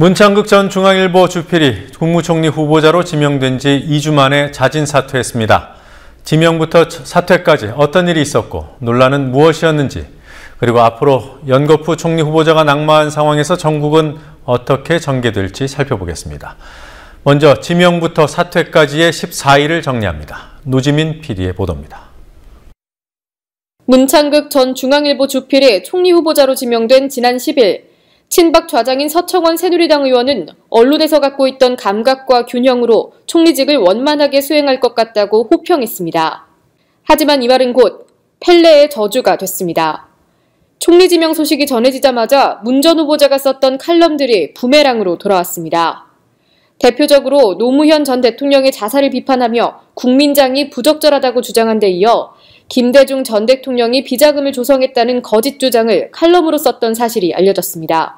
문창극 전 중앙일보 주필이 국무총리 후보자로 지명된 지 2주 만에 자진 사퇴했습니다. 지명부터 사퇴까지 어떤 일이 있었고 논란은 무엇이었는지 그리고 앞으로 연거푸 총리 후보자가 낙마한 상황에서 전국은 어떻게 전개될지 살펴보겠습니다. 먼저 지명부터 사퇴까지의 14일을 정리합니다. 노지민 PD의 보도입니다. 문창극 전 중앙일보 주필이 총리 후보자로 지명된 지난 10일 친박 좌장인 서청원 새누리당 의원은 언론에서 갖고 있던 감각과 균형으로 총리직을 원만하게 수행할 것 같다고 호평했습니다. 하지만 이 말은 곧 펠레의 저주가 됐습니다. 총리 지명 소식이 전해지자마자 문 전 후보자가 썼던 칼럼들이 부메랑으로 돌아왔습니다. 대표적으로 노무현 전 대통령의 자살을 비판하며 국민장이 부적절하다고 주장한 데 이어 김대중 전 대통령이 비자금을 조성했다는 거짓 주장을 칼럼으로 썼던 사실이 알려졌습니다.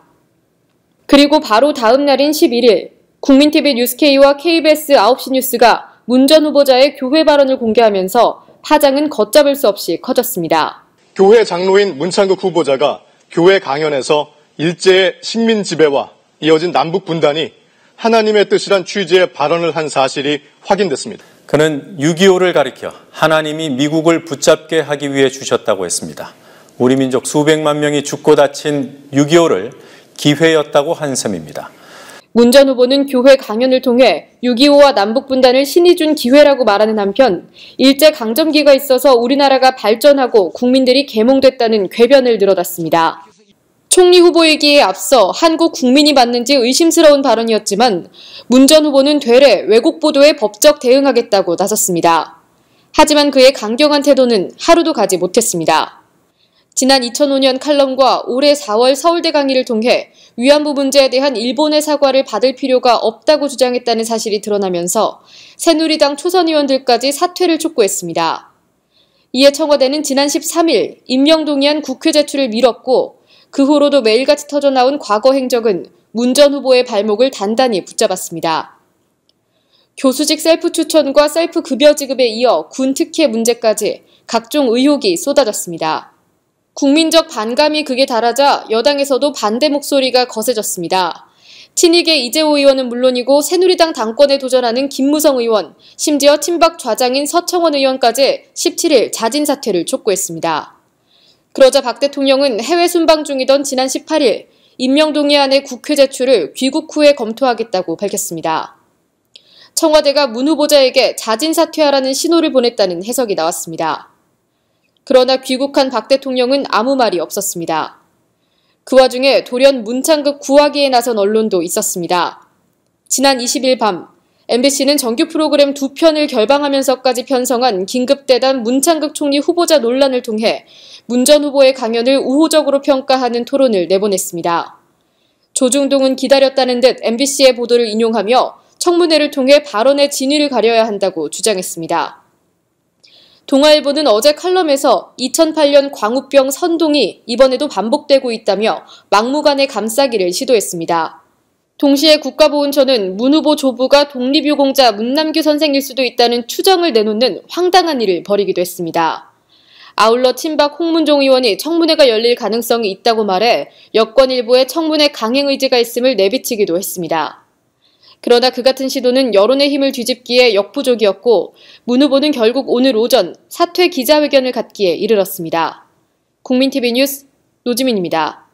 그리고 바로 다음 날인 11일 국민TV 뉴스K와 KBS 9시 뉴스가 문전 후보자의 교회 발언을 공개하면서 파장은 걷잡을 수 없이 커졌습니다. 교회 장로인 문창극 후보자가 교회 강연에서 일제의 식민 지배와 이어진 남북 분단이 하나님의 뜻이란 취지의 발언을 한 사실이 확인됐습니다. 그는 6.25를 가리켜 하나님이 미국을 붙잡게 하기 위해 주셨다고 했습니다. 우리 민족 수백만 명이 죽고 다친 6.25를 기회였다고 한 셈입니다. 문 전 후보는 교회 강연을 통해 6.25와 남북분단을 신이 준 기회라고 말하는 한편 일제 강점기가 있어서 우리나라가 발전하고 국민들이 계몽됐다는 궤변을 늘어놨습니다. 총리 후보이기에 앞서 한국 국민이 맞는지 의심스러운 발언이었지만 문 전 후보는 되레 왜국 보도에 법적 대응하겠다고 나섰습니다. 하지만 그의 강경한 태도는 하루도 가지 못했습니다. 지난 2005년 칼럼과 올해 4월 서울대 강의를 통해 위안부 문제에 대한 일본의 사과를 받을 필요가 없다고 주장했다는 사실이 드러나면서 새누리당 초선 의원들까지 사퇴를 촉구했습니다. 이에 청와대는 지난 13일 임명동의안 국회 제출을 미뤘고 그 후로도 매일같이 터져나온 과거 행적은 문 전 후보의 발목을 단단히 붙잡았습니다. 교수직 셀프 추천과 셀프 급여 지급에 이어 군 특혜 문제까지 각종 의혹이 쏟아졌습니다. 국민적 반감이 극에 달하자 여당에서도 반대 목소리가 거세졌습니다. 친이계 이재호 의원은 물론이고 새누리당 당권에 도전하는 김무성 의원, 심지어 친박 좌장인 서청원 의원까지 17일 자진 사퇴를 촉구했습니다. 그러자 박 대통령은 해외 순방 중이던 지난 18일 임명동의안의 국회 제출을 귀국 후에 검토하겠다고 밝혔습니다. 청와대가 문 후보자에게 자진 사퇴하라는 신호를 보냈다는 해석이 나왔습니다. 그러나 귀국한 박 대통령은 아무 말이 없었습니다. 그 와중에 돌연 문창극 구하기에 나선 언론도 있었습니다. 지난 20일 밤 MBC는 정규 프로그램 두 편을 결방하면서까지 편성한 긴급대담 문창극 총리 후보자 논란을 통해 문 전 후보의 강연을 우호적으로 평가하는 토론을 내보냈습니다. 조중동은 기다렸다는 듯 MBC의 보도를 인용하며 청문회를 통해 발언의 진위를 가려야 한다고 주장했습니다. 동아일보는 어제 칼럼에서 2008년 광우병 선동이 이번에도 반복되고 있다며 막무가내 감싸기를 시도했습니다. 동시에 국가보훈처는 문 후보 조부가 독립유공자 문남규 선생일 수도 있다는 추정을 내놓는 황당한 일을 벌이기도 했습니다. 아울러 친박 홍문종 의원이 청문회가 열릴 가능성이 있다고 말해 여권일보에 청문회 강행 의지가 있음을 내비치기도 했습니다. 그러나 그 같은 시도는 여론의 힘을 뒤집기에 역부족이었고 문 후보는 결국 오늘 오전 사퇴 기자회견을 갖기에 이르렀습니다. 국민TV 뉴스 노지민입니다.